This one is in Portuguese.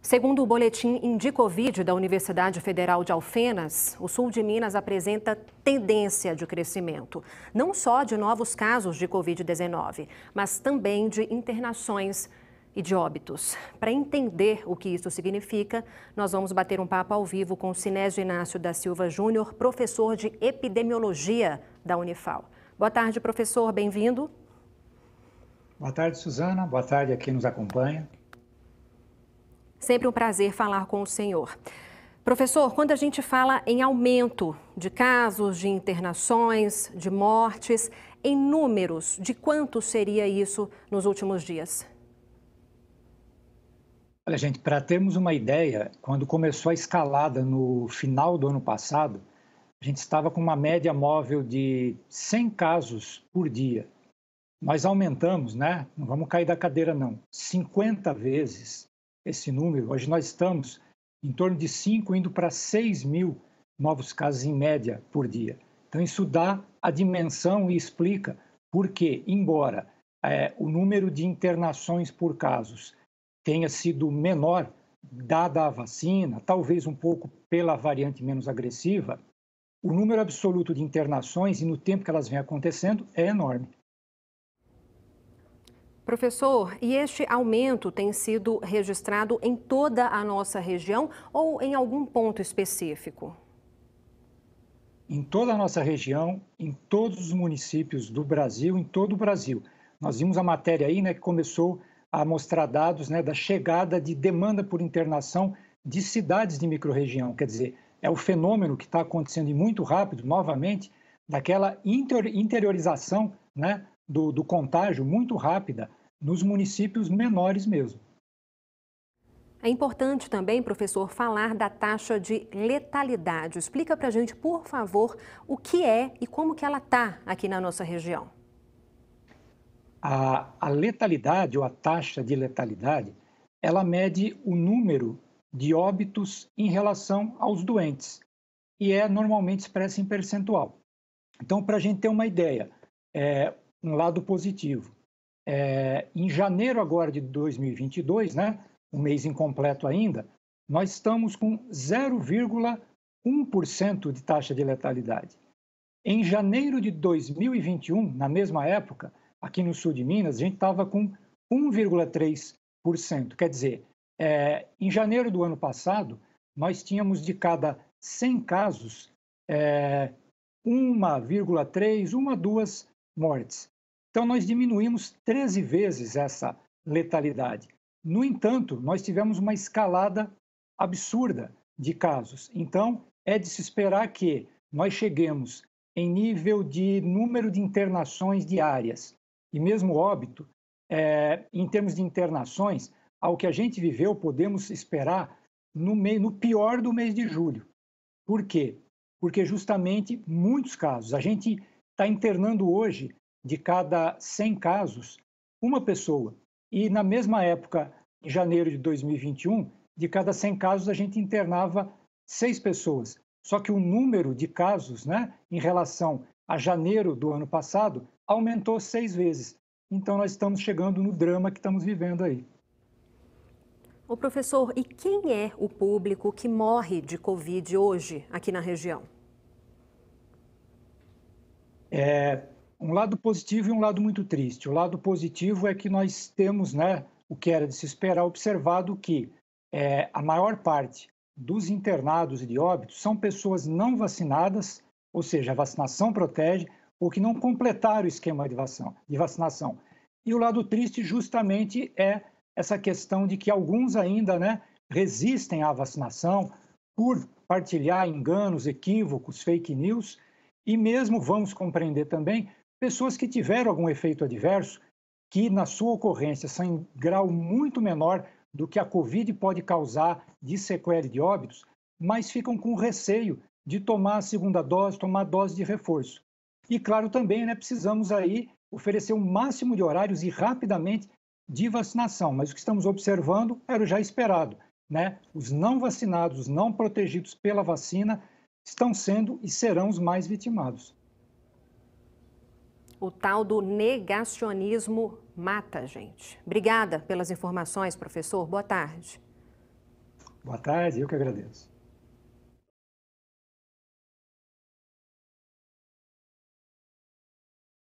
Segundo o boletim Indicovid da Universidade Federal de Alfenas, o sul de Minas apresenta tendência de crescimento, não só de novos casos de Covid-19, mas também de internações e de óbitos. Para entender o que isso significa, nós vamos bater um papo ao vivo com Sinésio Inácio da Silva Júnior, professor de epidemiologia da Unifal. Boa tarde, professor, bem-vindo. Boa tarde, Suzana. Boa tarde a quem nos acompanha. Sempre um prazer falar com o senhor. Professor, quando a gente fala em aumento de casos, de internações, de mortes, em números, de quanto seria isso nos últimos dias? Olha, gente, para termos uma ideia, quando começou a escalada no final do ano passado, a gente estava com uma média móvel de 100 casos por dia. Nós aumentamos, né? Não vamos cair da cadeira, não. 50 vezes esse número. Hoje nós estamos em torno de 5, indo para 6 mil novos casos em média por dia. Então, isso dá a dimensão e explica por que, embora é, o número de internações por casos tenha sido menor, dada a vacina, talvez um pouco pela variante menos agressiva, o número absoluto de internações e no tempo que elas vêm acontecendo é enorme. Professor, e este aumento tem sido registrado em toda a nossa região ou em algum ponto específico? Em toda a nossa região, em todos os municípios do Brasil, em todo o Brasil. Nós vimos a matéria aí, né, que começou a mostrar dados né, da chegada de demanda por internação de cidades de microrregião. Quer dizer, é o fenômeno que está acontecendo e muito rápido, novamente, daquela interiorização né, do, do contágio muito rápida nos municípios menores mesmo. É importante também, professor, falar da taxa de letalidade. Explica para a gente, por favor, o que é e como que ela está aqui na nossa região. A, a, letalidade ou a taxa de letalidade, ela mede o número de óbitos em relação aos doentes e é normalmente expressa em percentual. Então, para a gente ter uma ideia, é, um lado positivo. É, em janeiro agora de 2022, né, um mês incompleto ainda, nós estamos com 0,1% de taxa de letalidade. Em janeiro de 2021, na mesma época, aqui no sul de Minas, a gente estava com 1,3%. Quer dizer, é, em janeiro do ano passado, nós tínhamos de cada 100 casos, é, 1,3, 1 duas 2 mortes. Então, nós diminuímos 13 vezes essa letalidade. No entanto, nós tivemos uma escalada absurda de casos. Então, é de se esperar que nós cheguemos em nível de número de internações diárias e mesmo óbito, é, em termos de internações, ao que a gente viveu, podemos esperar no, no pior do mês de julho. Por quê? Porque justamente muitos casos. A gente está internando hoje de cada 100 casos, uma pessoa. E na mesma época, em janeiro de 2021, de cada 100 casos a gente internava seis pessoas. Só que o número de casos, né, em relação a janeiro do ano passado, aumentou seis vezes. Então nós estamos chegando no drama que estamos vivendo aí. O professor, e quem é o público que morre de Covid hoje aqui na região? É, um lado positivo e um lado muito triste. O lado positivo é que nós temos, né, o que era de se esperar, observado que é, a maior parte dos internados e de óbitos são pessoas não vacinadas, ou seja, a vacinação protege, ou que não completaram o esquema de, vacinação. E o lado triste, justamente, é essa questão de que alguns ainda né, resistem à vacinação por partilhar enganos, equívocos, fake news, e mesmo vamos compreender também pessoas que tiveram algum efeito adverso que, na sua ocorrência, são em grau muito menor do que a Covid pode causar de sequela e de óbitos, mas ficam com receio de tomar a segunda dose, tomar a dose de reforço. E, claro, também né, precisamos aí oferecer o um máximo de horários e rapidamente de vacinação, mas o que estamos observando era o já esperado. Né? Os não vacinados, os não protegidos pela vacina, estão sendo e serão os mais vitimados. O tal do negacionismo mata a gente. Obrigada pelas informações, professor. Boa tarde. Boa tarde, eu que agradeço.